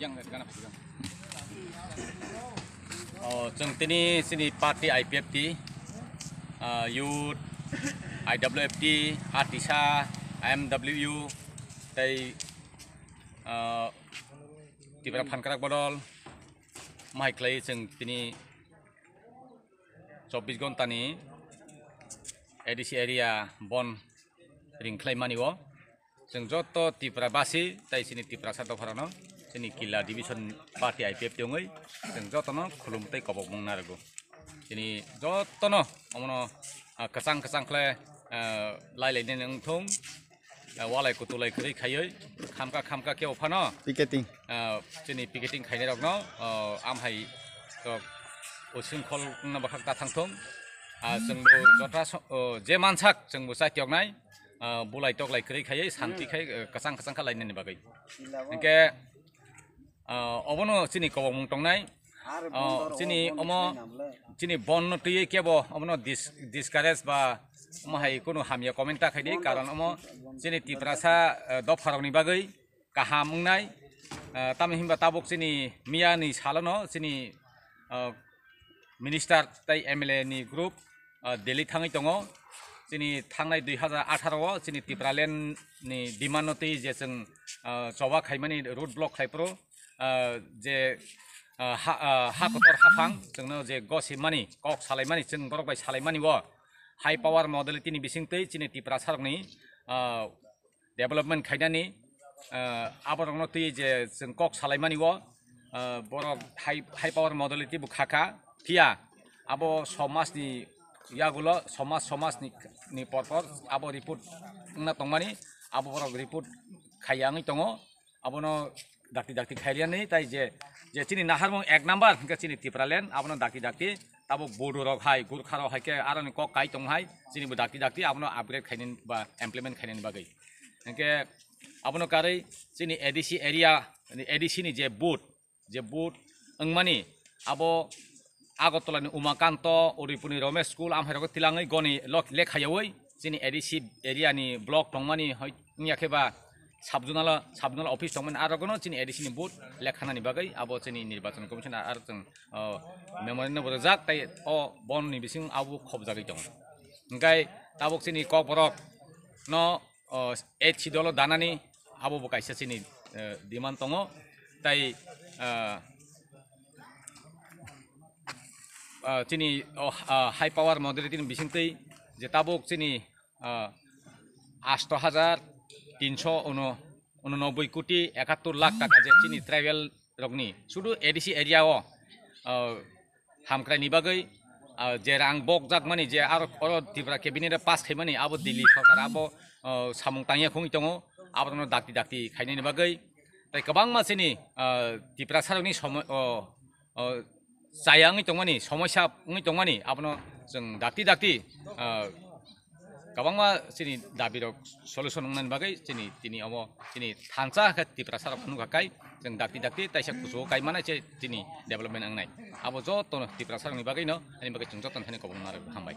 yang Oh, Jeng tini sini parti IPFD, Youth, IWFD, Hatisha, MWU, dari uh, di perapan kerak bodol, Mike jeng tini sobis gontani, edisi area Bon Ring Clay Maniwo, jeng joto di perabasi, dari sini di perasa toh जोंनि किल्ला division party I P F दङै जों जतन खुलुमथाय कबक बुंनो आरो जोंनि जतन अमन कसां कसांख्लाय लायलायनाय नोंथं वालायखौ तुलायखौ रैखायै खामखा खामखा केवफानो पिकेटिं जोंनि पिकेटिं खायनाय रकनाव आमहाय उशृंखल बाखा दाथांथं जोंबो जथा जे मानसाक जोंबो सायटियावनाय बुलाय टकलाय रैखायै सान्थिखाय कसां कसांखा लायनायनि बागै इनके অবনো চিনি কব মুং টং নাই চিনি অম চিনি বন নতুয়ে কেব অবন ডিসকারেজ বা অমহাই কোনো হামিয়া কমেন্ট তাকাই দিয়ে কারণ অম চিনি তিপ্রাসা দফারকনি বাগৈ কাহা মুং নাই তামে হিমবা তাবক চিনি মিয়া নি সালন চিনি মিনিস্টার তাই এম এল এ নি গ্রুপ দিল্লি থাঙি দ চিনি থাকাই দুই হাজার আঠারো চিনি তিপ্রালেন নি ডিমান্ডতেই যে জবা খাইমানি রোড ব্লক খাইপ্রো जे हाखर हाफां जोंनो जे गसिमानि कक सालायमानि जों बरक बाय सालायमानि अ हाइ पावार मडेल तिनि बिसिंतै चिनि टिप्रा सारकनि डेभेलपमेन्ट खायनानि आबादनो तै जे जों कक सालायमानि अ बरक हाइ हाइ पावार मडेल तिबु खाखा थिया आबो समाजनि ইয়াগুলো সমাজ সমাজ নি পরপর আবো রিপোর্ট না তংমানি আবো বড় রিপোর্ট খাইয়াঙি তঙ আবনো ডাকতে ডাকতে খাইলিয়া নেই তাই যে যে চিনি নাহার মো এক নাম্বার হিংকা চিনি তিপরালেন আপনার ডাকতে ডাকতে তাবো বড় রক হাই গুরখা রক হাইকে আর কক কাই তং হাই চিনি ডাকতে ডাকতে আপনার আপগ্রেড খাইনেন বা এমপ্লিমেন্ট খাইনেন বাকি হিংকে আপনার কারই চিনি এডিসি এরিয়া এডিসি নি যে বুট যে বুট অংমানি আবো আগরতলানি উমাকান্ত অরিপুনি রমেশ স্কুল আমার তিলাঙই গনি লেখায়ই চিনি এডিসি এরিয়ানি ব্লক টংমানি হয় ইয়াকেবা साबजुनाला साबजुनाला अफिस दंमोन आरो गोनो जोंनि एडिसिनि बुथ लेखानि बागै अब जोंनि निर्वाचन कमिसन आरो जों मेम'रेन्डम रोजाक ताइ अ बननि बिसिं आबु खबजागै दं ओंखाय ताबक जोंनि कक बरक न एड सिडल दानानि आबबो कायसे जोंनि डिमान्ड दङ ताइ जोंनि हाइ पावार मडेल बिसिंतै जे ताबक जोंनि आष्ट हाजार তিনশো উননব্বই কোটি একাত্তর লাখ টাকা যে চিনি ট্রাইবেল রকনি শুধু এডিসি এরিয়াও হামক্রাইনি বাগৈ যে রাং বক জাক মানে যে আর অর ত্রিপুরা কেবিনেটে পাস খাই মানে আবো দিল্লি সরকার আবো সামু তাঙিয়া খুঁই দো আবার দাক্তি দাক্তি খাইনি বাগৈ তাই গোবাং মাসিনি ত্রিপুরা সারকনি সময় জায়াঙি সমস্যা দমানি আপনার जों दाखि दाखि kabangma sini dabirok solution ngan bagai sini tini amo sini thansa kha tipra sarap nu kai jeng dakti dakti taisa kuso kai mana che tini development ang nai abo jo ton tipra sarap ni bagai no ani bagai chung jotan thani kabangma hambai